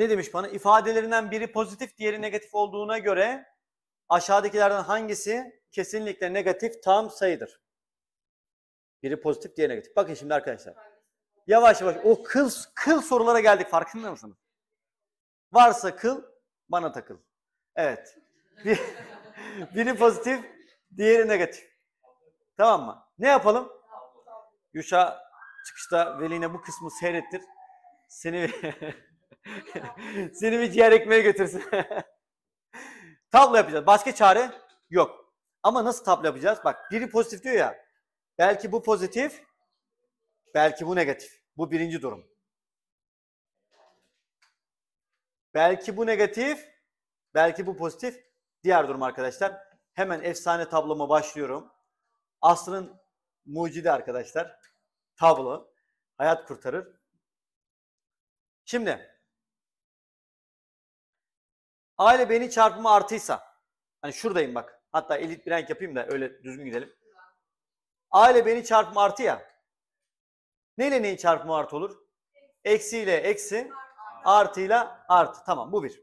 Ne demiş bana? İfadelerinden biri pozitif, diğeri negatif olduğuna göre aşağıdakilerden hangisi kesinlikle negatif tam sayıdır? Biri pozitif, diğeri negatif. Bakın şimdi arkadaşlar. Yavaş yavaş o kıl, kıl sorulara geldik farkında mısınız? Varsa kıl, bana takıl. Evet. Bir, biri pozitif, diğeri negatif. Tamam mı? Ne yapalım? Yuşa çıkışta veline bu kısmı seyrettir. Seni Seni bir ciğer ekmeğe götürsün. tablo yapacağız. Başka çare yok. Ama nasıl tablo yapacağız? Bak biri pozitif diyor ya. Belki bu pozitif, belki bu negatif. Bu birinci durum. Belki bu negatif, belki bu pozitif. Diğer durum arkadaşlar. Hemen efsane tabloma başlıyorum. Aslı'nın mucidi arkadaşlar. Tablo. Hayat kurtarır. Şimdi A ile B'nin çarpımı artıysa hani şuradayım bak. Hatta elit bir renk yapayım da öyle düzgün gidelim. A ile B'nin çarpımı artı ya. Ne ile neyin çarpımı artı olur? Eksi ile eksi artı ile artı. Tamam bu bir.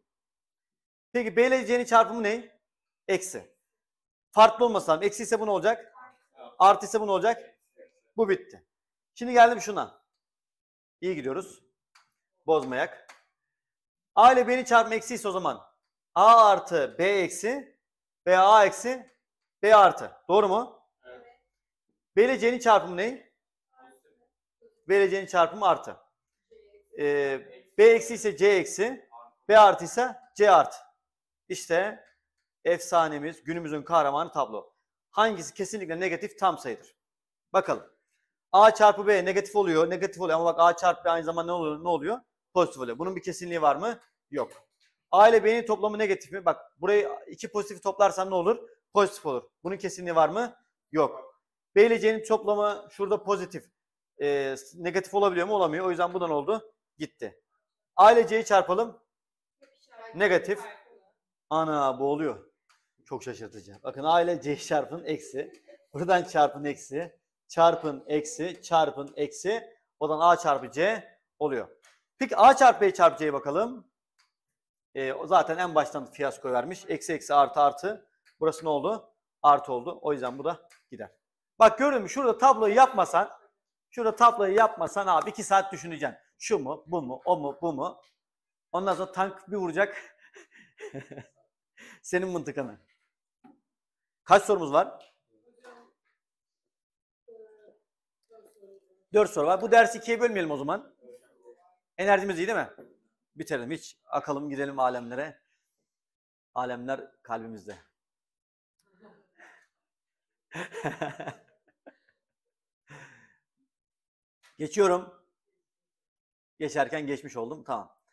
Peki B ile C'nin çarpımı ne? Eksi. Farklı olması Eksi ise bu ne olacak? Artı ise bu ne olacak? Bu bitti. Şimdi geldim şuna. İyi gidiyoruz. Bozmayak. A ile B'nin çarpımı eksi ise o zaman A artı B eksi ve A eksi B artı. Doğru mu? Evet. Vereceğinin çarpımı ne? Vereceğinin çarpımı artı. Ee, B eksi ise C eksi. B artı ise C artı. İşte efsanemiz, günümüzün kahramanı tablo. Hangisi kesinlikle negatif tam sayıdır? Bakalım. A çarpı B negatif oluyor, negatif oluyor ama bak A çarpı B aynı zamanda ne oluyor? Ne oluyor? Pozitif oluyor. Bunun bir kesinliği var mı? Yok. A ile B'nin toplamı negatif mi? Bak burayı iki pozitif toplarsan ne olur? Pozitif olur. Bunun kesinliği var mı? Yok. B ile C'nin toplamı şurada pozitif. Ee, negatif olabiliyor mu? Olamıyor. O yüzden bu da ne oldu? Gitti. A ile C'yi çarpalım. Negatif. Ana bu oluyor. Çok şaşırtıcı. Bakın A ile C çarpın eksi. Buradan çarpın eksi. Çarpın eksi. Çarpın eksi. Odan A çarpı C oluyor. Peki A çarpı B çarpı C'ye bakalım. E, zaten en baştan fiyasko vermiş. Eksi eksi artı artı. Burası ne oldu? Artı oldu. O yüzden bu da gider. Bak gördün mü? Şurada tabloyu yapmasan şurada tabloyu yapmasan abi iki saat düşüneceksin. Şu mu? Bu mu? O mu? Bu mu? Ondan sonra tank bir vuracak. Senin mıntıkanı. Kaç sorumuz var? Dört soru var. Bu dersi ikiye bölmeyelim o zaman. Enerjimiz iyi değil mi? bitelim hiç. Akalım gidelim alemlere. Alemler kalbimizde. Geçiyorum. Geçerken geçmiş oldum. Tamam.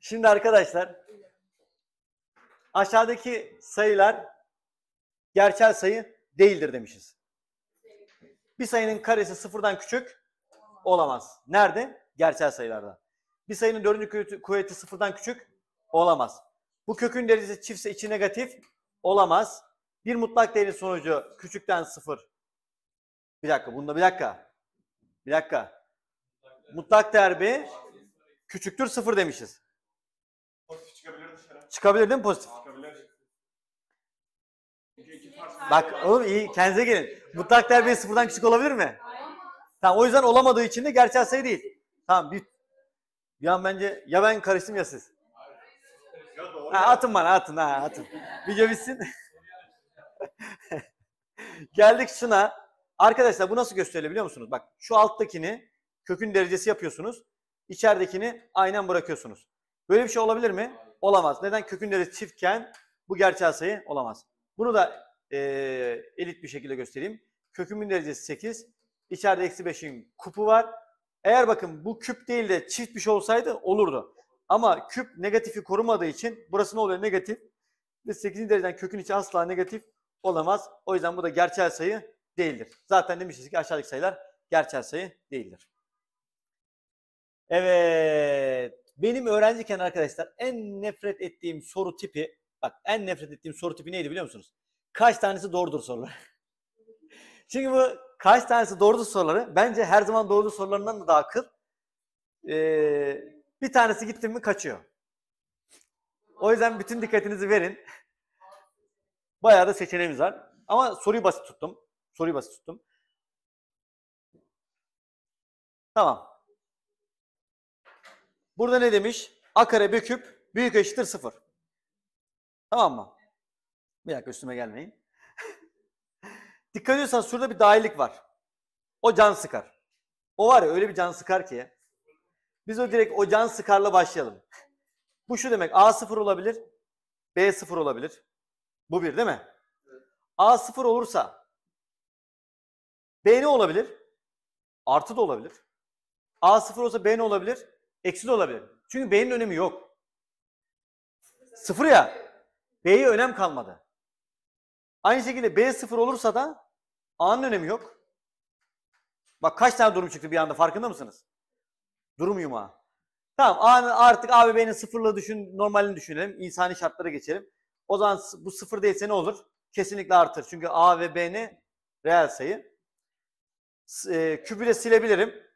Şimdi arkadaşlar aşağıdaki sayılar gerçel sayı değildir demişiz. Bir sayının karesi sıfırdan küçük, olamaz. Nerede? Gerçel sayılarda. Bir sayının dördüncü kuvveti, kuvveti sıfırdan küçük olamaz. Bu kökün derecesi çiftse içi negatif olamaz. Bir mutlak değerin sonucu küçükten sıfır. Bir dakika bunda bir dakika. Bir dakika. Mutlak değer bir küçüktür sıfır demişiz. çıkabilir değil mi pozitif? Bak oğlum iyi kendinize gelin. Mutlak değer bir sıfırdan küçük olabilir mi? Tamam o yüzden olamadığı için de gerçel sayı değil. Tamam bir, bir an bence ya ben karıştım ya siz. Ha, atın bana atın ha atın. Video bitsin. Geldik şuna. Arkadaşlar bu nasıl gösterilebiliyor musunuz? Bak şu alttakini kökün derecesi yapıyorsunuz. İçeridekini aynen bırakıyorsunuz. Böyle bir şey olabilir mi? Olamaz. Neden? Kökün derecesi çiftken bu gerçel sayı olamaz. Bunu da e, elit bir şekilde göstereyim. Kökümün derecesi 8, İçeride eksi 5'in kupu var. Eğer bakın bu küp değil de çift bir şey olsaydı olurdu. Ama küp negatifi korumadığı için burası ne oluyor? Negatif. Ve 8. dereceden kökün içi asla negatif olamaz. O yüzden bu da gerçel sayı değildir. Zaten demiştik ki aşağıdaki sayılar gerçel sayı değildir. Evet. Benim öğrenciyken arkadaşlar en nefret ettiğim soru tipi bak en nefret ettiğim soru tipi neydi biliyor musunuz? Kaç tanesi doğrudur sorular. Çünkü bu Kaç tanesi doğru soruları? Bence her zaman doğru sorularından da daha akıl. Ee, bir tanesi gittim mi kaçıyor. O yüzden bütün dikkatinizi verin. Bayağı da seçeneğimiz var. Ama soruyu basit tuttum. Soruyu basit tuttum. Tamam. Burada ne demiş? A kare büküp büyük eşittir sıfır. Tamam mı? Bir dakika üstüme gelmeyin. Dikkat ediyorsan, şurada bir dahilik var. O can sıkar. O var ya öyle bir can sıkar ki. Biz o direkt o can sıkarla başlayalım. Bu şu demek A0 olabilir, B0 olabilir. Bu bir değil mi? Evet. A0 olursa B ne olabilir? Artı da olabilir. A0 olsa B ne olabilir? Eksi de olabilir. Çünkü B'nin önemi yok. Sıfır ya. B'ye önem kalmadı. Aynı şekilde B sıfır olursa da A'nın önemi yok. Bak kaç tane durum çıktı bir anda farkında mısınız? Durum yumağı. Tamam A'nın artık A ve B'nin sıfırla düşün, normalini düşünelim. İnsani şartlara geçelim. O zaman bu sıfır değilse ne olur? Kesinlikle artır. Çünkü A ve B Reel sayı. E, kübü de silebilirim.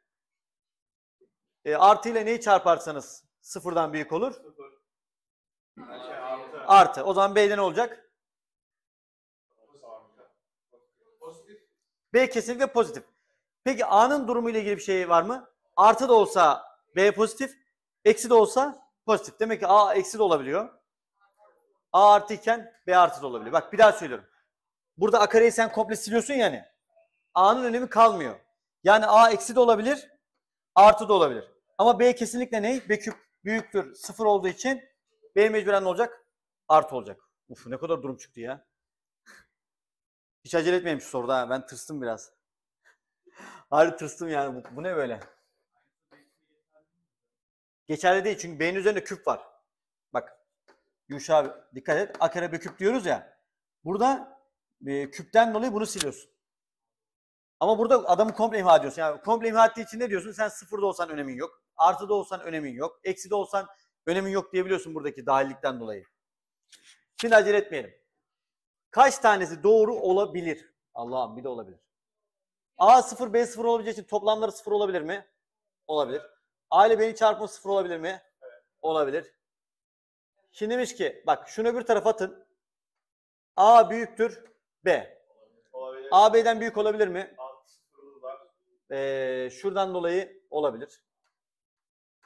E, artı ile neyi çarparsanız sıfırdan büyük olur? Sıfır. Artı. O zaman B'de ne olacak? B kesinlikle pozitif. Peki A'nın durumu ile ilgili bir şey var mı? Artı da olsa B pozitif, eksi de olsa pozitif. Demek ki A eksi de olabiliyor. A artı iken B artı da olabiliyor. Bak bir daha söylüyorum. Burada A kareyi sen komple siliyorsun yani. A'nın önemi kalmıyor. Yani A eksi de olabilir, artı da olabilir. Ama B kesinlikle ne? B küp büyüktür, sıfır olduğu için B mecburen ne olacak? Artı olacak. Uf ne kadar durum çıktı ya. Hiç acele etmeyeyim şu soruda Ben tırstım biraz. Harbi tırstım yani. Bu, bu ne böyle? Geçerli değil çünkü beynin üzerinde küp var. Bak Yuşa abi dikkat et. Akrebe küp diyoruz ya. Burada e, küpten dolayı bunu siliyorsun. Ama burada adamı komple imha ediyorsun. Yani komple imha ettiği için ne diyorsun? Sen sıfırda olsan önemin yok. Artıda olsan önemin yok. Ekside olsan önemin yok diyebiliyorsun buradaki dahillikten dolayı. Şimdi acele etmeyelim. Kaç tanesi doğru olabilir? Allah'ım bir de olabilir. A sıfır B sıfır olabileceği için toplamları sıfır olabilir mi? Olabilir. A ile B'nin çarpımı sıfır olabilir mi? Olabilir. Şimdi demiş ki bak şunu öbür tarafa atın. A büyüktür B. Olabilir. A B'den büyük olabilir mi? Ee, şuradan dolayı olabilir.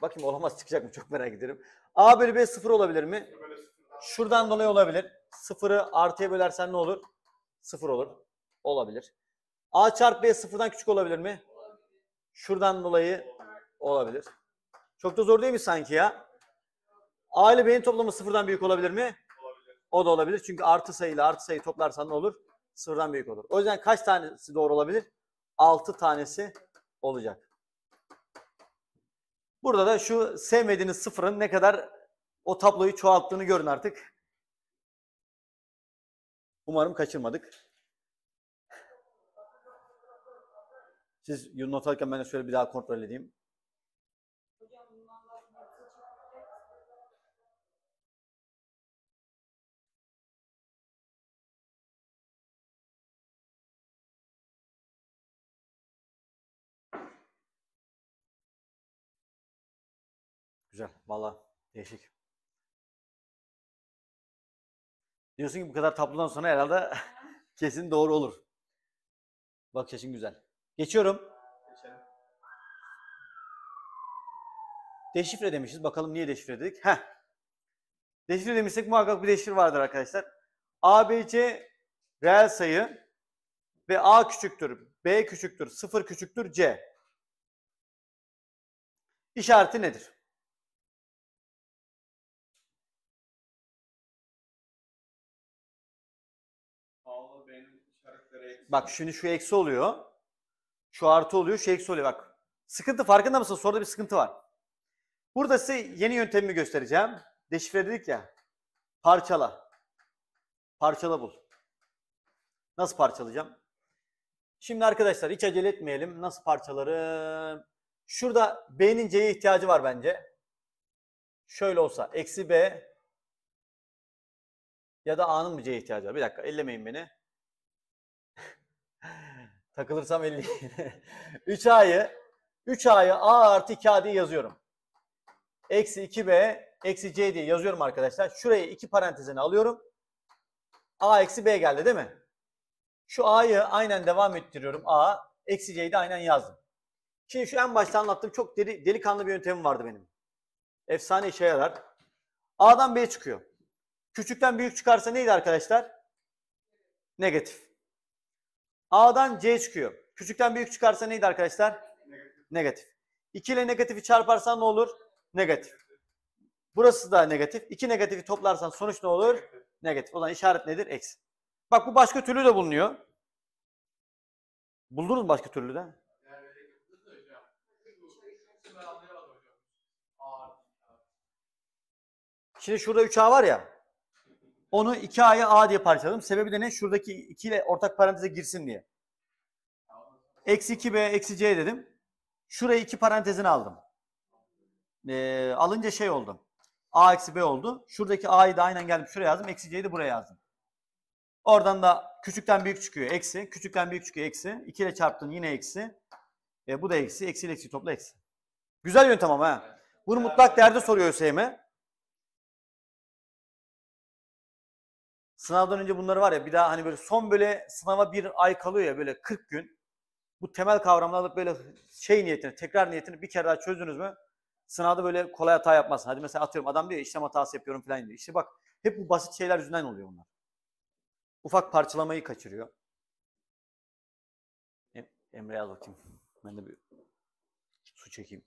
Bakayım olamaz çıkacak mı çok merak ederim. A bölü B sıfır olabilir mi? Şuradan dolayı olabilir sıfırı artıya bölersen ne olur? Sıfır olur. Olabilir. A çarpı B sıfırdan küçük olabilir mi? Şuradan dolayı olabilir. Çok da zor değil mi sanki ya? A ile B'nin toplamı sıfırdan büyük olabilir mi? O da olabilir. Çünkü artı sayı ile artı sayı toplarsan ne olur? Sıfırdan büyük olur. O yüzden kaç tanesi doğru olabilir? 6 tanesi olacak. Burada da şu sevmediğiniz sıfırın ne kadar o tabloyu çoğalttığını görün artık. Umarım kaçırmadık. Siz not alırken ben de şöyle bir daha kontrol edeyim. Güzel. Valla değişik. Diyorsun ki bu kadar tablodan sonra herhalde kesin doğru olur. Bak açın güzel. Geçiyorum. Deşifre demişiz. Bakalım niye deşifre dedik? Heh. Deşifre demişsek muhakkak bir deşifre vardır arkadaşlar. A, B, C reel sayı ve A küçüktür, B küçüktür, sıfır küçüktür, C. İşareti nedir? Bak şimdi şu eksi oluyor. Şu artı oluyor, şu eksi oluyor. Bak sıkıntı farkında mısın? Soruda bir sıkıntı var. Burada size yeni yöntemimi göstereceğim. Deşifre dedik ya. Parçala. Parçala bul. Nasıl parçalayacağım? Şimdi arkadaşlar hiç acele etmeyelim. Nasıl parçalarım? Şurada B'nin C'ye ihtiyacı var bence. Şöyle olsa eksi B ya da A'nın mı C'ye ihtiyacı var? Bir dakika ellemeyin beni. Takılırsam 50. 3A'yı 3A'yı A artı 2A diye yazıyorum. Eksi 2B eksi C diye yazıyorum arkadaşlar. Şurayı iki parantezine alıyorum. A eksi B geldi değil mi? Şu A'yı aynen devam ettiriyorum. A eksi C'yi de aynen yazdım. Şimdi şu en başta anlattığım çok deli, delikanlı bir yöntemim vardı benim. Efsane işe yarar. A'dan B çıkıyor. Küçükten büyük çıkarsa neydi arkadaşlar? Negatif. A'dan C çıkıyor. Küçükten büyük çıkarsa neydi arkadaşlar? Negatif. negatif. 2 ile negatifi çarparsan ne olur? Negatif. Burası da negatif. 2 negatifi toplarsan sonuç ne olur? Negatif. negatif. O zaman işaret nedir? Eksi. Bak bu başka türlü de bulunuyor. Buldunuz mu başka türlü de? Şimdi şurada 3A var ya. Onu 2A'ya A diye parçaladım. Sebebi de ne? Şuradaki 2 ile ortak paranteze girsin diye. Eksi 2B, eksi C dedim. Şurayı 2 parantezin aldım. Ee, alınca şey oldu. A eksi B oldu. Şuradaki A'yı da aynen geldim şuraya yazdım. Eksi C'yi de buraya yazdım. Oradan da küçükten büyük çıkıyor eksi. Küçükten büyük çıkıyor eksi. 2 ile çarptın yine eksi. E, bu da eksi. Eksi ile eksi topla eksi. Güzel yöntem ama ha. Bunu mutlak değerde soruyor ÖSYM. Sınavdan önce bunları var ya bir daha hani böyle son böyle sınava bir ay kalıyor ya böyle 40 gün. Bu temel kavramları alıp böyle şey niyetini, tekrar niyetini bir kere daha çözdünüz mü? Sınavda böyle kolay hata yapmazsın. Hadi mesela atıyorum adam diyor işlem hatası yapıyorum falan diyor. İşte bak hep bu basit şeyler yüzünden oluyor bunlar. Ufak parçalamayı kaçırıyor. Emre'ye bakayım. Ben de bir su çekeyim.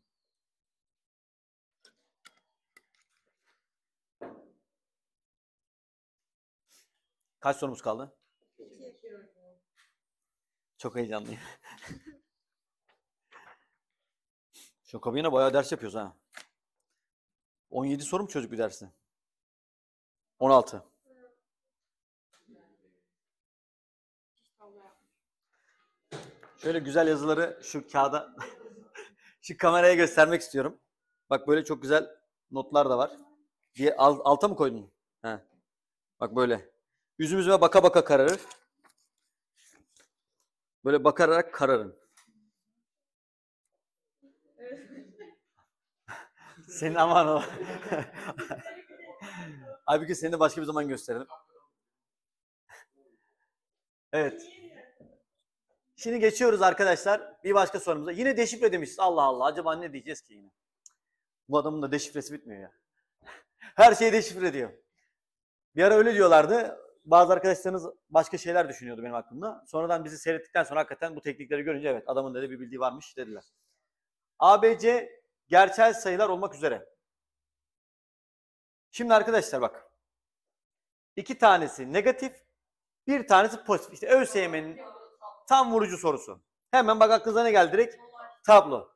Kaç sorumuz kaldı? Çok heyecanlıyım. Şu kabine bayağı ders yapıyoruz ha. 17 sorum çocuk bir dersi. 16. Şöyle güzel yazıları şu kağıda şu kameraya göstermek istiyorum. Bak böyle çok güzel notlar da var. Diye alta mı koydun? He. Bak böyle. Yüzümüzüme baka baka kararır. Böyle bakarak kararın. Senin aman ol. Abi ki seni de başka bir zaman gösterelim. Evet. Şimdi geçiyoruz arkadaşlar bir başka sorumuza. Yine deşifre demişiz. Allah Allah acaba ne diyeceğiz ki yine? Bu adamın da deşifresi bitmiyor ya. Her şeyi deşifre diyor. Bir ara öyle diyorlardı bazı arkadaşlarınız başka şeyler düşünüyordu benim aklımda. Sonradan bizi seyrettikten sonra hakikaten bu teknikleri görünce evet adamın dedi bir bildiği varmış dediler. ABC gerçel sayılar olmak üzere. Şimdi arkadaşlar bak. iki tanesi negatif, bir tanesi pozitif. İşte ÖSYM'nin tam vurucu sorusu. Hemen bak aklınıza ne geldi direkt? Tablo.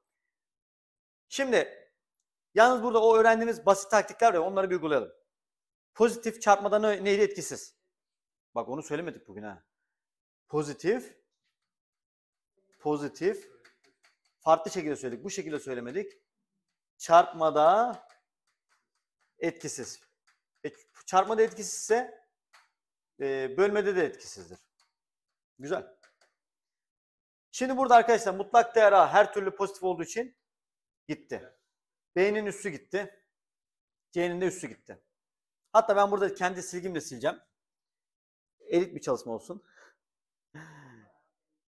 Şimdi yalnız burada o öğrendiğimiz basit taktikler var onları bir uygulayalım. Pozitif çarpmada neydi etkisiz? Bak onu söylemedik bugün ha. Pozitif, pozitif, farklı şekilde söyledik. Bu şekilde söylemedik. Çarpmada etkisiz. E, çarpmada etkisizse e, bölmede de etkisizdir. Güzel. Şimdi burada arkadaşlar mutlak değer A her türlü pozitif olduğu için gitti. B'nin üstü gitti. C'nin de üssü gitti. Hatta ben burada kendi silgimle sileceğim elit bir çalışma olsun.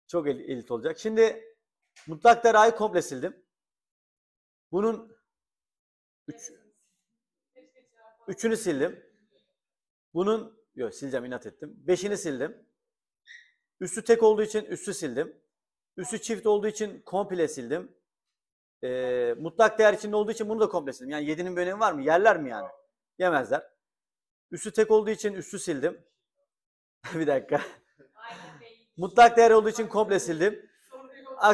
Çok el, elit olacak. Şimdi mutlak derayı komple sildim. Bunun üç, üçünü sildim. Bunun yok sileceğim inat ettim. Beşini sildim. Üstü tek olduğu için üstü sildim. Üstü çift olduğu için komple sildim. Ee, mutlak değer içinde olduğu için bunu da komple sildim. Yani yedinin bir önemi var mı? Yerler mi yani? Yemezler. Üstü tek olduğu için üstü sildim. bir dakika. Mutlak değer olduğu için komple sildim. A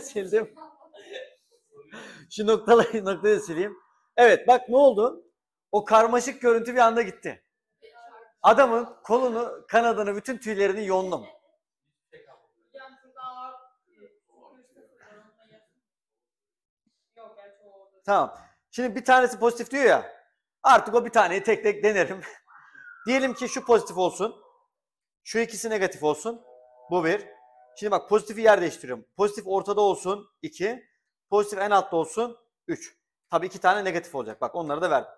sildim. Şu noktaları noktayı sileyim. Evet bak ne oldu? O karmaşık görüntü bir anda gitti. Adamın kolunu, kanadını, bütün tüylerini yonlum. Tamam. Şimdi bir tanesi pozitif diyor ya. Artık o bir taneyi tek tek denerim. Diyelim ki şu pozitif olsun. Şu ikisi negatif olsun. Bu bir. Şimdi bak pozitifi yer değiştiriyorum. Pozitif ortada olsun 2. Pozitif en altta olsun 3. Tabii iki tane negatif olacak. Bak onları da verdim.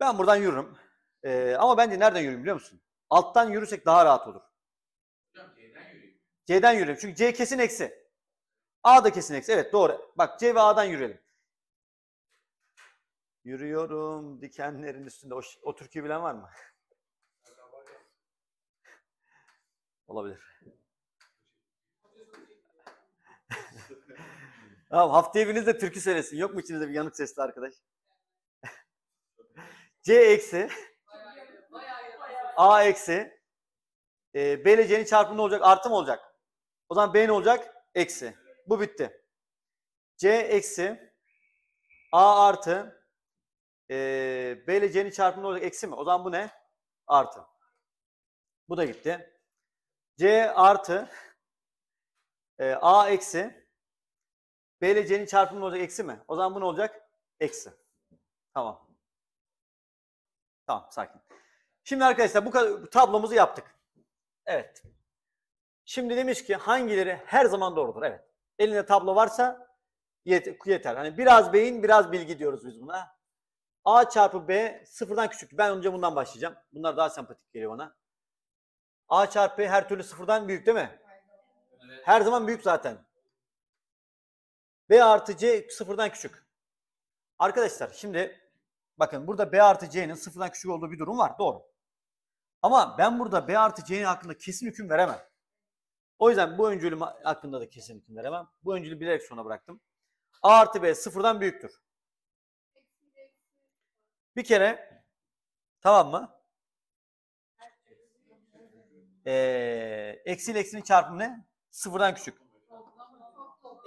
Ben buradan yürürüm. Ee, ama bence nereden yürüyorum biliyor musun? Alttan yürürsek daha rahat olur. C'den yürüyorum Çünkü C kesin eksi. A da kesin eksi. Evet doğru. Bak C ve A'dan yürüyelim. Yürüyorum dikenlerin üstünde. O, o türküyü bilen var mı? Olabilir. tamam hafta evinizde türkü söylesin. Yok mu içinizde bir yanık sesli arkadaş? C eksi A eksi e, B ile C'nin çarpımı ne olacak? Artı mı olacak? O zaman B ne olacak? Eksi. Bu bitti. C eksi A artı e, B ile C'nin çarpımı ne olacak? Eksi mi? O zaman bu ne? Artı. Bu da gitti. C artı e, A eksi B ile C'nin çarpımı olacak eksi mi? O zaman bu ne olacak? Eksi. Tamam. Tamam sakin. Şimdi arkadaşlar bu kadar tablomuzu yaptık. Evet. Şimdi demiş ki hangileri her zaman doğrudur? Evet. Elinde tablo varsa yet yeter. Hani biraz beyin biraz bilgi diyoruz biz buna. A çarpı B sıfırdan küçük. Ben önce bundan başlayacağım. Bunlar daha sempatik geliyor bana. A çarpı her türlü sıfırdan büyük değil mi? Evet. Her zaman büyük zaten. B artı C sıfırdan küçük. Arkadaşlar şimdi bakın burada B artı C'nin sıfırdan küçük olduğu bir durum var. Doğru. Ama ben burada B artı C'nin hakkında kesin hüküm veremem. O yüzden bu öncülüm hakkında da kesin hüküm veremem. Bu öncülü bilerek sona bıraktım. A artı B sıfırdan büyüktür. Bir kere tamam mı? e, eksi eksinin çarpımı ne? Sıfırdan küçük.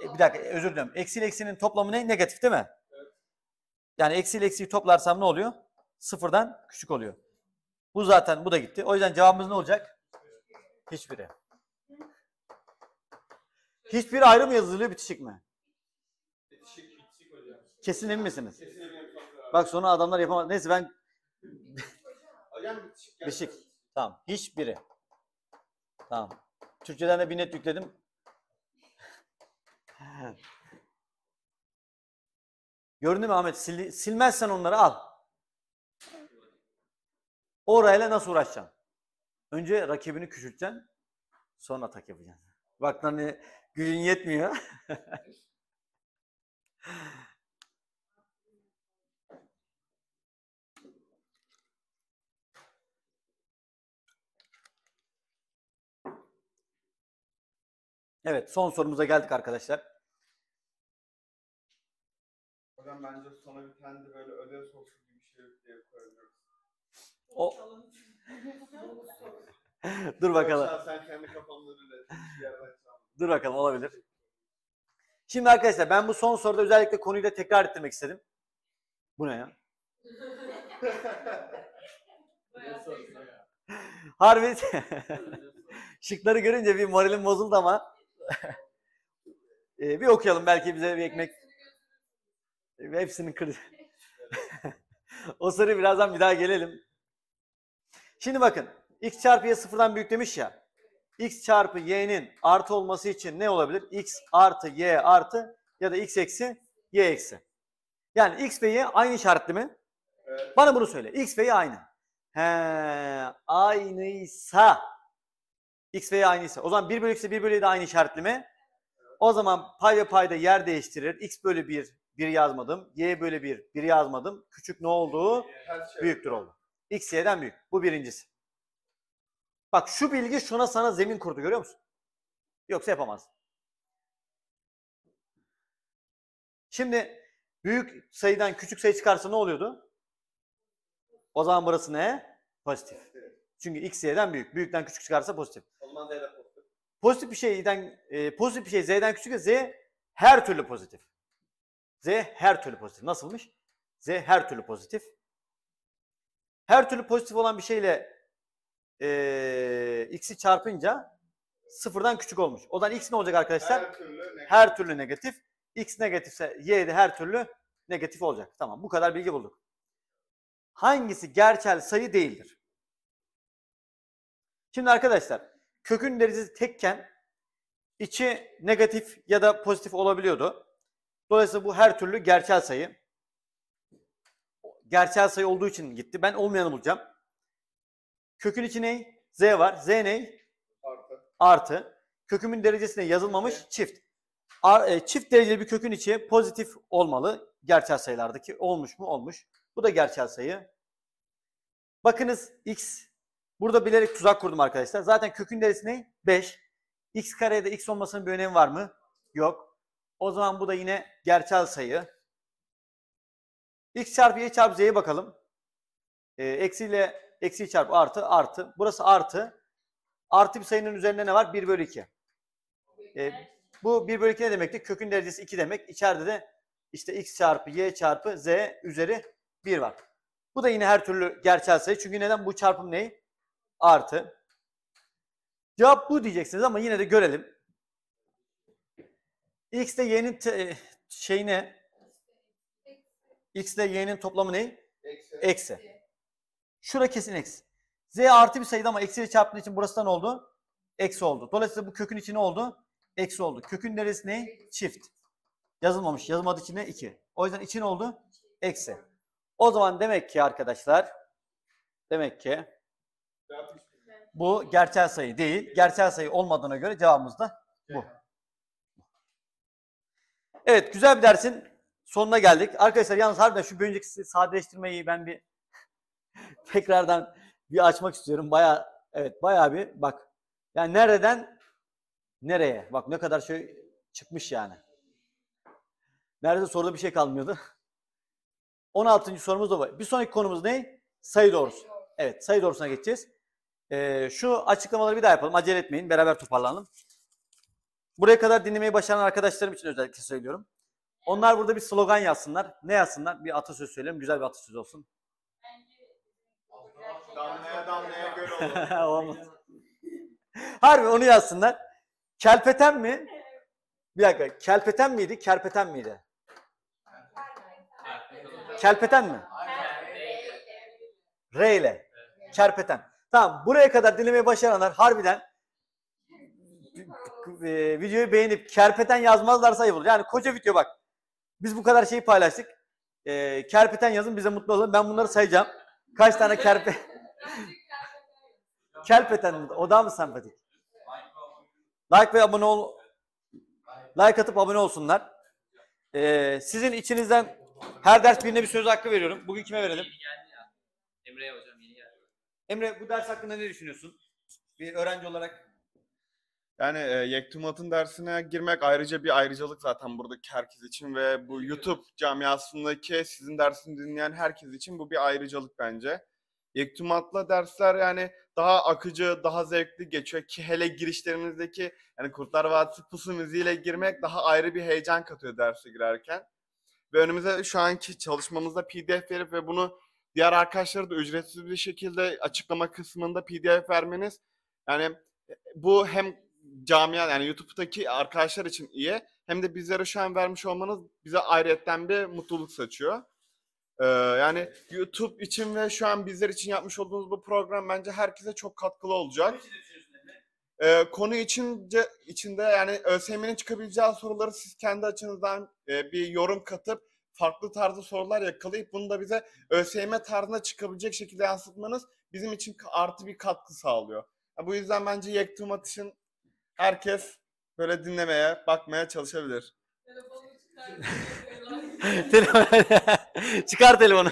E, bir dakika e, özür diliyorum. Eksi eksinin toplamı ne? Negatif değil mi? Yani eksi eksiyi toplarsam ne oluyor? Sıfırdan küçük oluyor. Bu zaten bu da gitti. O yüzden cevabımız ne olacak? Hiçbiri. Hiçbir ayrı mı yazılıyor bitişik mi? Bitişik, bitişik hocam. Kesin emin misiniz? Kesin emin Bak sonra adamlar yapamaz. Neyse ben... bitişik. Tamam. Hiçbiri. Tamam. Türkçeden de bir net yükledim. Gördün mü Ahmet? Sil, silmezsen onları al. Orayla nasıl uğraşacaksın? Önce rakibini küçülteceksin. Sonra atak yapacaksın. Bak hani gücün yetmiyor. Evet son sorumuza geldik arkadaşlar. Hocam bence sona bir kendi de böyle ödev sorusu gibi bir şey diye koyabiliriz. O... Dur bakalım. Sen kendi kafamdan üret. Dur bakalım olabilir. Şimdi arkadaşlar ben bu son soruda özellikle konuyu da tekrar ettirmek istedim. Bu ne ya? Harbi şıkları görünce bir moralim bozuldu ama e, bir okuyalım belki bize bir ekmek. Ee, hepsinin kır. o soruyu birazdan bir daha gelelim. Şimdi bakın x çarpı y sıfırdan büyük demiş ya. x çarpı y'nin artı olması için ne olabilir? x artı y artı ya da x eksi y eksi. Yani x ve y aynı işaretli mi? Evet. Bana bunu söyle. x ve y aynı. He, aynıysa X ve Y aynıysa. O zaman 1 bölü X ile 1 bölü de aynı işaretli mi? O zaman pay ve payda yer değiştirir. X bölü 1, 1 yazmadım. Y bölü 1, 1 yazmadım. Küçük ne oldu? Büyüktür oldu. X, Y'den büyük. Bu birincisi. Bak şu bilgi şuna sana zemin kurdu görüyor musun? Yoksa yapamaz. Şimdi büyük sayıdan küçük sayı çıkarsa ne oluyordu? O zaman burası ne? Pozitif. Çünkü x, y'den büyük. Büyükten küçük çıkarsa pozitif zaman Z de pozitif. Pozitif bir şeyden e, pozitif bir şey Z'den küçükse Z her türlü pozitif. Z her türlü pozitif. Nasılmış? Z her türlü pozitif. Her türlü pozitif olan bir şeyle e, x'i çarpınca sıfırdan küçük olmuş. O zaman x ne olacak arkadaşlar? Her türlü negatif. Her türlü negatif. x negatifse y de her türlü negatif olacak. Tamam bu kadar bilgi bulduk. Hangisi gerçel sayı değildir? Şimdi arkadaşlar kökün derecesi tekken içi negatif ya da pozitif olabiliyordu. Dolayısıyla bu her türlü gerçel sayı. Gerçel sayı olduğu için gitti. Ben olmayanı bulacağım. Kökün içi ne? Z var. Z ne? Artı. Artı. Kökümün derecesine yazılmamış evet. çift. Ar, e, çift dereceli bir kökün içi pozitif olmalı gerçel sayılardaki. Olmuş mu? Olmuş. Bu da gerçel sayı. Bakınız x Burada bilerek tuzak kurdum arkadaşlar. Zaten kökün derisi ne? 5. X karede X olmasının bir önemi var mı? Yok. O zaman bu da yine gerçel sayı. X çarpı Y çarpı Z'ye bakalım. Ee, eksiyle eksi çarpı artı artı. Burası artı. Artı bir sayının üzerinde ne var? 1 bölü 2. Ee, bu 1 bölü 2 ne demekti? Kökün derecesi 2 demek. İçeride de işte x çarpı y çarpı z üzeri 1 var. Bu da yine her türlü gerçel sayı. Çünkü neden? Bu çarpım neyi? artı. Cevap bu diyeceksiniz ama yine de görelim. X ile y'nin e, şey ne? X ile y'nin toplamı ne? Eksi. Şura kesin eksi. Z artı bir sayıydı ama eksiyle çarptığı için burası da ne oldu? Eksi oldu. Dolayısıyla bu kökün içi ne oldu? Eksi oldu. Kökün neresi ne? Çift. Yazılmamış. Yazılmadığı için ne? 2. O yüzden için oldu? Eksi. O zaman demek ki arkadaşlar demek ki bu gerçel sayı değil. Gerçel sayı olmadığına göre cevabımız da bu. Evet güzel bir dersin sonuna geldik. Arkadaşlar yalnız harbiden şu bir önceki sadeleştirmeyi ben bir tekrardan bir açmak istiyorum. Baya evet baya bir bak. Yani nereden nereye? Bak ne kadar şey çıkmış yani. Nerede soruda bir şey kalmıyordu. 16. sorumuz da var. Bir sonraki konumuz ne? Sayı doğrusu. Evet sayı doğrusuna geçeceğiz. E, şu açıklamaları bir daha yapalım. Acele etmeyin. Beraber toparlanalım. Buraya kadar dinlemeyi başaran arkadaşlarım için özellikle söylüyorum. Onlar burada bir slogan yazsınlar. Ne yazsınlar? Bir atasöz söyleyelim. Güzel bir atasözü olsun. Damlaya damlaya göl olur. Olmaz. Harbi onu yazsınlar. Kelpeten mi? Bir dakika. Kelpeten miydi? Kerpeten miydi? Kelpeten mi? R ile. Kerpeten. Tamam buraya kadar dinlemeyi başaranlar harbiden e, videoyu beğenip kerpeten yazmazlarsa ayıp olur. Yani koca video bak. Biz bu kadar şeyi paylaştık. E, kerpeten yazın bize mutlu olun. Ben bunları sayacağım. Kaç tane kerpe... kerpeten o da mı sempatik? Like ve abone ol. Like atıp abone olsunlar. Ee, sizin içinizden her ders birine bir söz hakkı veriyorum. Bugün kime verelim? Emre'ye hocam. Emre bu ders hakkında ne düşünüyorsun? Bir öğrenci olarak. Yani e, Yektumat'ın dersine girmek ayrıca bir ayrıcalık zaten buradaki herkes için ve bu YouTube camiasındaki sizin dersini dinleyen herkes için bu bir ayrıcalık bence. Yektumat'la dersler yani daha akıcı, daha zevkli geçiyor ki hele girişlerimizdeki yani Kurtlar Vadisi pusu müziğiyle girmek daha ayrı bir heyecan katıyor derse girerken. Ve önümüze şu anki çalışmamızda PDF verip ve bunu Diğer arkadaşlara da ücretsiz bir şekilde açıklama kısmında PDF vermeniz yani e, bu hem camia yani YouTube'daki arkadaşlar için iyi hem de bizlere şu an vermiş olmanız bize ayrıyetten bir mutluluk saçıyor. Ee, yani YouTube için ve şu an bizler için yapmış olduğunuz bu program bence herkese çok katkılı olacak. Ee, konu içince, içinde yani ÖSYM'nin çıkabileceği soruları siz kendi açınızdan e, bir yorum katıp farklı tarzı sorular yakalayıp bunu da bize ÖSYM tarzına çıkabilecek şekilde yansıtmanız bizim için artı bir katkı sağlıyor. Ya bu yüzden bence Yektum Atış'ın herkes böyle dinlemeye, bakmaya çalışabilir. Çıkar telefonu.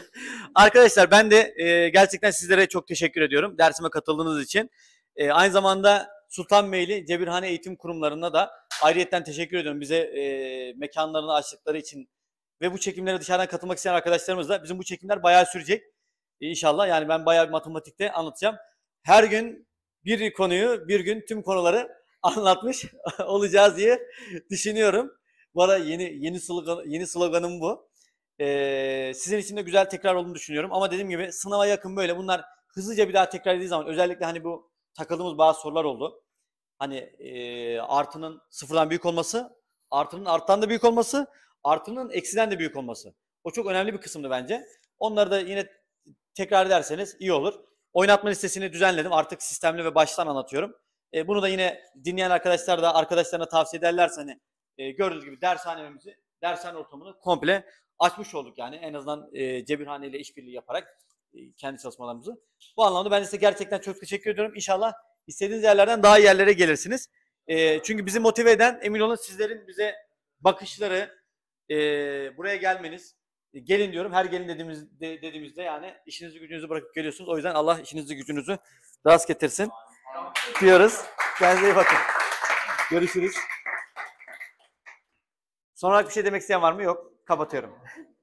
Arkadaşlar ben de e, gerçekten sizlere çok teşekkür ediyorum dersime katıldığınız için. E, aynı zamanda Sultanbeyli Cebirhane Eğitim Kurumları'na da ayrıyetten teşekkür ediyorum. Bize e, mekanlarını açtıkları için ve bu çekimlere dışarıdan katılmak isteyen arkadaşlarımız da bizim bu çekimler bayağı sürecek. İnşallah yani ben bayağı matematikte anlatacağım. Her gün bir konuyu, bir gün tüm konuları anlatmış olacağız diye düşünüyorum. Bu ara yeni yeni slogan, yeni sloganım bu. Ee, sizin için de güzel tekrar olduğunu düşünüyorum. Ama dediğim gibi sınava yakın böyle bunlar hızlıca bir daha tekrar edildiği zaman özellikle hani bu takıldığımız bazı sorular oldu. Hani e, artının sıfırdan büyük olması, artının arttan da büyük olması, Artının eksiden de büyük olması. O çok önemli bir kısımdı bence. Onları da yine tekrar ederseniz iyi olur. Oynatma listesini düzenledim. Artık sistemli ve baştan anlatıyorum. E, bunu da yine dinleyen arkadaşlar da arkadaşlarına tavsiye ederlerse hani e, gördüğünüz gibi dershanemizi, dershane ortamını komple açmış olduk yani. En azından e, Cebirhane ile işbirliği yaparak e, kendi çalışmalarımızı. Bu anlamda ben size gerçekten çok teşekkür ediyorum. İnşallah istediğiniz yerlerden daha iyi yerlere gelirsiniz. E, çünkü bizi motive eden emin olun sizlerin bize bakışları, e, buraya gelmeniz e, gelin diyorum her gelin dediğimiz de, dediğimizde yani işinizi gücünüzü bırakıp geliyorsunuz. O yüzden Allah işinizi gücünüzü rast getirsin diyoruz. Kendinize iyi bakın. Görüşürüz. Son olarak bir şey demek isteyen var mı? Yok. Kapatıyorum.